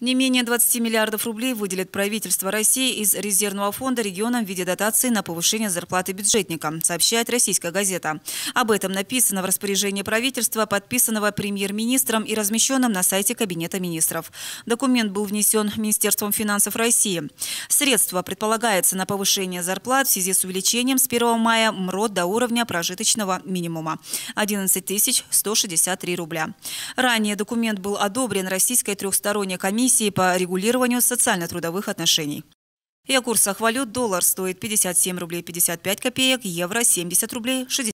Не менее 20 миллиардов рублей выделит правительство России из резервного фонда регионам в виде дотации на повышение зарплаты бюджетникам, сообщает российская газета. Об этом написано в распоряжении правительства, подписанного премьер-министром и размещенном на сайте Кабинета министров. Документ был внесен Министерством финансов России. Средства предполагается на повышение зарплат в связи с увеличением с 1 мая МРОД до уровня прожиточного минимума – 11 163 рубля. Ранее документ был одобрен Российской трехсторонней комиссией комиссии по регулированию социально-трудовых отношений. И о курсах валют доллар стоит 57 рублей 55 копеек, евро 70 рублей 60.